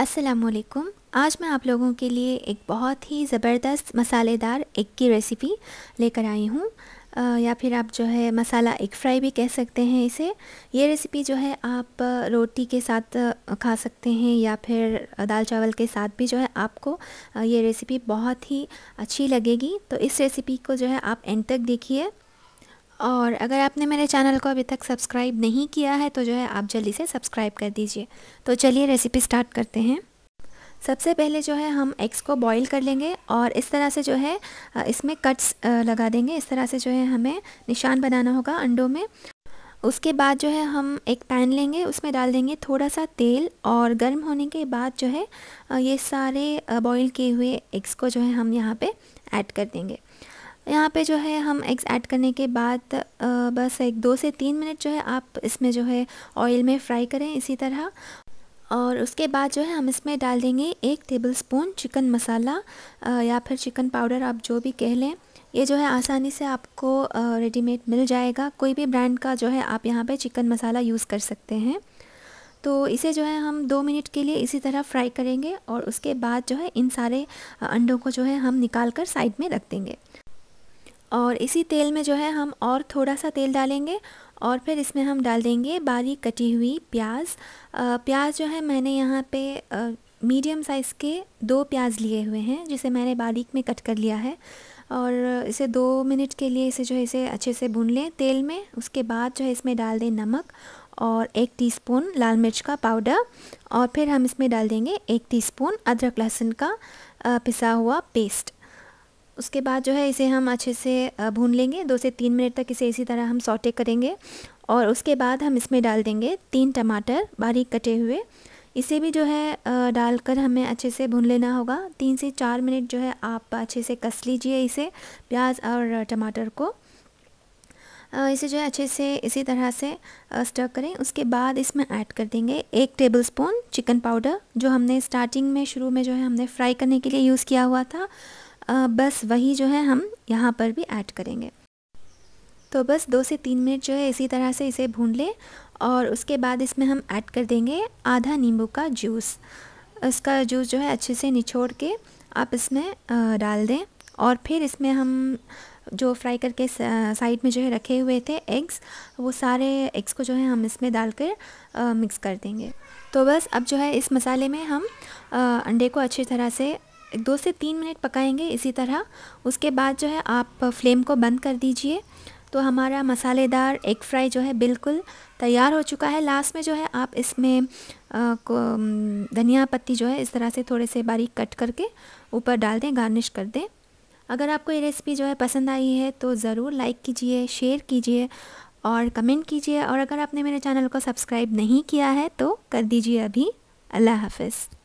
असलकुम आज मैं आप लोगों के लिए एक बहुत ही ज़बरदस्त मसालेदार एग की रेसिपी लेकर आई हूँ या फिर आप जो है मसाला एग फ्राई भी कह सकते हैं इसे ये रेसिपी जो है आप रोटी के साथ खा सकते हैं या फिर दाल चावल के साथ भी जो है आपको ये रेसिपी बहुत ही अच्छी लगेगी तो इस रेसिपी को जो है आप एंड तक देखिए और अगर आपने मेरे चैनल को अभी तक सब्सक्राइब नहीं किया है तो जो है आप जल्दी से सब्सक्राइब कर दीजिए तो चलिए रेसिपी स्टार्ट करते हैं सबसे पहले जो है हम एग्स को बॉईल कर लेंगे और इस तरह से जो है इसमें कट्स लगा देंगे इस तरह से जो है हमें निशान बनाना होगा अंडों में उसके बाद जो है हम एक पैन लेंगे उसमें डाल देंगे थोड़ा सा तेल और गर्म होने के बाद जो है ये सारे बॉईल किए हुए एग्स को जो है हम यहाँ पे ऐड कर देंगे यहाँ पे जो है हम एग्स ऐड करने के बाद बस एक दो से तीन मिनट जो है आप इसमें जो है ऑयल में फ्राई करें इसी तरह और उसके बाद जो है हम इसमें डाल देंगे एक टेबल स्पून चिकन मसाला या फिर चिकन पाउडर आप जो भी कह लें ये जो है आसानी से आपको रेडीमेड मिल जाएगा कोई भी ब्रांड का जो है आप यहाँ पे चिकन मसाला यूज़ कर सकते हैं तो इसे जो है हम दो मिनट के लिए इसी तरह फ्राई करेंगे और उसके बाद जो है इन सारे अंडों को जो है हम निकाल कर साइड में रख देंगे और इसी तेल में जो है हम और थोड़ा सा तेल डालेंगे और फिर इसमें हम डाल देंगे बारीक कटी हुई प्याज प्याज जो है मैंने यहाँ पे मीडियम साइज़ के दो प्याज लिए हुए हैं जिसे मैंने बारीक में कट कर लिया है और इसे दो मिनट के लिए इसे जो है इसे अच्छे से भून लें तेल में उसके बाद जो है इसमें डाल दें नमक और एक टीस्पून लाल मिर्च का पाउडर और फिर हम इसमें डाल देंगे एक टीस्पून अदरक लहसुन का पिसा हुआ पेस्ट उसके बाद जो है इसे हम अच्छे से भून लेंगे दो से तीन मिनट तक इसे इसी तरह हम सौटे करेंगे और उसके बाद हम इसमें डाल देंगे तीन टमाटर बारीक कटे हुए इसे भी जो है डालकर हमें अच्छे से भून लेना होगा तीन से चार मिनट जो है आप अच्छे से कस लीजिए इसे प्याज और टमाटर को इसे जो है अच्छे से इसी तरह से स्टर करें उसके बाद इसमें ऐड कर देंगे एक टेबल स्पून चिकन पाउडर जो हमने स्टार्टिंग में शुरू में जो है हमने फ्राई करने के लिए यूज़ किया हुआ था बस वही जो है हम यहाँ पर भी ऐड करेंगे तो बस दो से तीन मिनट जो है इसी तरह से इसे भून लें और उसके बाद इसमें हम ऐड कर देंगे आधा नींबू का जूस इसका जूस जो है अच्छे से निचोड़ के आप इसमें डाल दें और फिर इसमें हम जो फ्राई करके साइड में जो है रखे हुए थे एग्स वो सारे एग्स को जो है हम इसमें डालकर मिक्स कर देंगे तो बस अब जो है इस मसाले में हम अंडे को अच्छी तरह से दो से तीन मिनट पकाएंगे इसी तरह उसके बाद जो है आप फ्लेम को बंद कर दीजिए तो हमारा मसालेदार एग फ्राई जो है बिल्कुल तैयार हो चुका है लास्ट में जो है आप इसमें धनिया पत्ती जो है इस तरह से थोड़े से बारीक कट करके ऊपर डाल दें गार्निश कर दें अगर आपको ये रेसिपी जो है पसंद आई है तो ज़रूर लाइक कीजिए शेयर कीजिए और कमेंट कीजिए और अगर आपने मेरे चैनल को सब्सक्राइब नहीं किया है तो कर दीजिए अभी अल्लाह हाफिज़